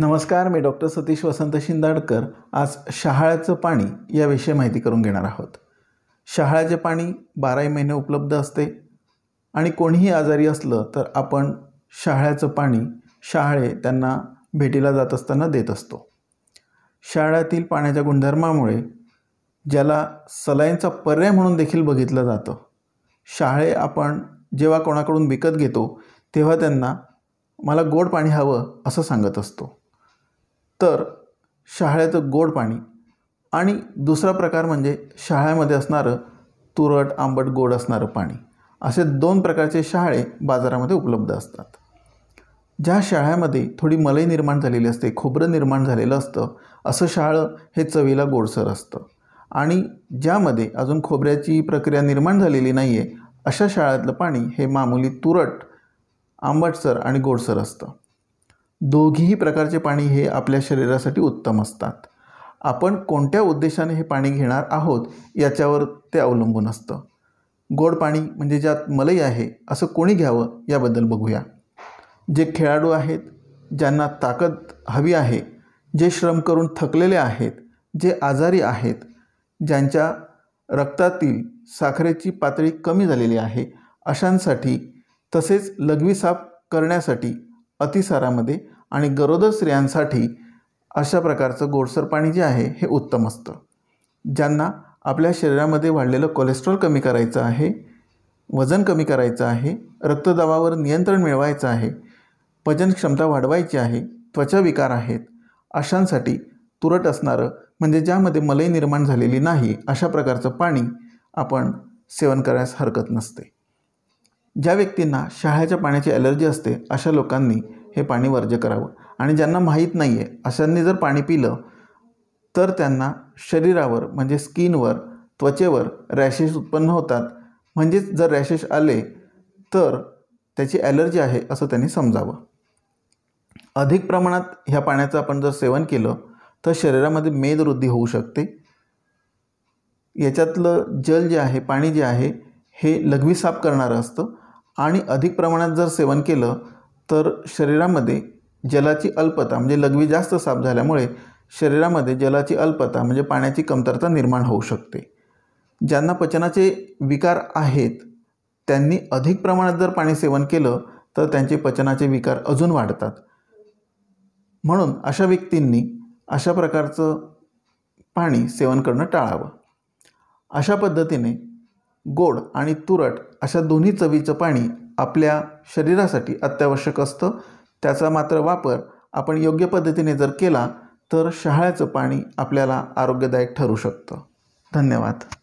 नमस्कार मी डॉक्टर सतीश वसंत शिंदाडकर आज शहाळ्याचं पाणी याविषयी माहिती करून घेणार आहोत शहाळ्याचे पाणी बाराही महिने उपलब्ध असते आणि कोणीही आजारी असलं तर आपण शहाळ्याचं पाणी शहाळे त्यांना भेटीला जात असताना देत असतो शहाळ्यातील पाण्याच्या गुणधर्मामुळे ज्याला सलाईनचा पर्याय म्हणून देखील बघितलं जातं शाळे आपण जेव्हा कोणाकडून विकत घेतो तेव्हा त्यांना मला गोड पाणी हवं असं सांगत असतो तर शहाळ्याचं गोड पाणी आणि दुसरा प्रकार म्हणजे शाळेमध्ये असणारं तुरट आंबट गोड असणारं पाणी असे दोन प्रकारचे शहाळे बाजारामध्ये उपलब्ध असतात ज्या शाळ्यामध्ये थोडी मलई निर्माण झालेली असते खोबरं निर्माण झालेलं असतं असं शाळं हे चवीला गोडसर असतं आणि ज्यामध्ये अजून खोबऱ्याची प्रक्रिया निर्माण झालेली नाही आहे अशा शाळातलं पाणी हे मामूली तुरट आंबटसर आणि गोडसर असतं दोघीही प्रकारचे पाणी हे आपल्या शरीरासाठी उत्तम असतात आपण कोणत्या उद्देशाने हे पाणी घेणार आहोत याच्यावर ते अवलंबून असतं गोड पाणी म्हणजे ज्यात मलई आहे असं कोणी घ्यावं याबद्दल बघूया जे खेळाडू आहेत ज्यांना ताकद हवी आहे जे श्रम करून थकलेले आहेत जे आजारी आहेत ज्यांच्या रक्तातील साखरेची पातळी कमी झालेली आहे अशांसाठी तसेच लघवी साफ करण्यासाठी अतिसारामध्ये आणि गरोदर स्त्रियांसाठी अशा प्रकारचं गोडसर पाणी जे आहे हे उत्तम असतं ज्यांना आपल्या शरीरामध्ये वाढलेलं कोलेस्ट्रॉल कमी करायचं आहे वजन कमी करायचं आहे रक्तदाबावर नियंत्रण मिळवायचं आहे पचन क्षमता वाढवायची आहे त्वचा विकार आहेत अशांसाठी तुरट असणारं म्हणजे ज्यामध्ये मलई निर्माण झालेली नाही अशा प्रकारचं पाणी आपण सेवन करण्यास हरकत नसते ज्या व्यक्तींना शहाळ्याच्या पाण्याची ॲलर्जी असते अशा लोकांनी हे पाणी वर्ज्य करावं आणि ज्यांना माहीत नाही आहे अशांनी जर पाणी पिलं तर त्यांना शरीरावर म्हणजे स्किनवर त्वचेवर रॅशेस उत्पन्न होतात म्हणजेच जर रॅशेस आले तर त्याची ॲलर्जी आहे असं त्यांनी समजावं अधिक प्रमाणात ह्या पाण्याचं आपण जर सेवन केलं तर शरीरामध्ये मेदवृद्धी होऊ शकते याच्यातलं जल जे आहे पाणी जे आहे हे लघवी साफ करणारं असतं आणि अधिक प्रमाणात जर सेवन केलं तर शरीरामध्ये जलाची अल्पता म्हणजे लघवी जास्त साफ झाल्यामुळे शरीरामध्ये जलाची अल्पता म्हणजे पाण्याची कमतरता निर्माण होऊ शकते ज्यांना पचनाचे विकार आहेत त्यांनी अधिक प्रमाणात जर पाणी सेवन केलं तर त्यांचे पचनाचे विकार अजून वाढतात म्हणून अशा व्यक्तींनी अशा प्रकारचं पाणी सेवन करणं टाळावं अशा पद्धतीने गोड आणि तुरट अशा दोन्ही चवीचं पाणी आपल्या शरीरासाठी अत्यावश्यक असतं त्याचा मात्र वापर आपण योग्य पद्धतीने जर केला तर शहाळ्याचं पाणी आपल्याला आरोग्यदायक ठरू शकतं धन्यवाद